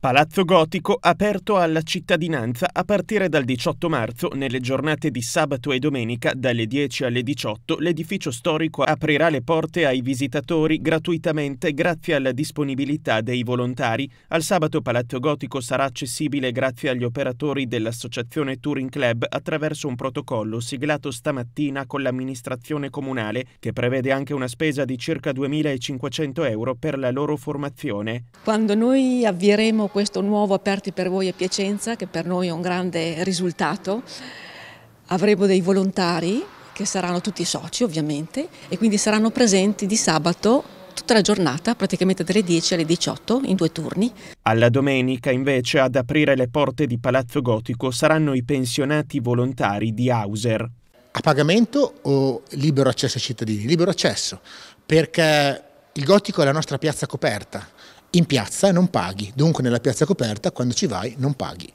Palazzo Gotico aperto alla cittadinanza a partire dal 18 marzo nelle giornate di sabato e domenica dalle 10 alle 18 l'edificio storico aprirà le porte ai visitatori gratuitamente grazie alla disponibilità dei volontari. Al sabato Palazzo Gotico sarà accessibile grazie agli operatori dell'associazione Touring Club attraverso un protocollo siglato stamattina con l'amministrazione comunale che prevede anche una spesa di circa 2.500 euro per la loro formazione. Quando noi avvieremo questo nuovo Aperti per voi a Piacenza, che per noi è un grande risultato. Avremo dei volontari che saranno tutti soci ovviamente e quindi saranno presenti di sabato tutta la giornata, praticamente dalle 10 alle 18 in due turni. Alla domenica invece ad aprire le porte di Palazzo Gotico saranno i pensionati volontari di Hauser. A pagamento o libero accesso ai cittadini? Libero accesso, perché il Gotico è la nostra piazza coperta in piazza non paghi, dunque nella piazza coperta quando ci vai non paghi.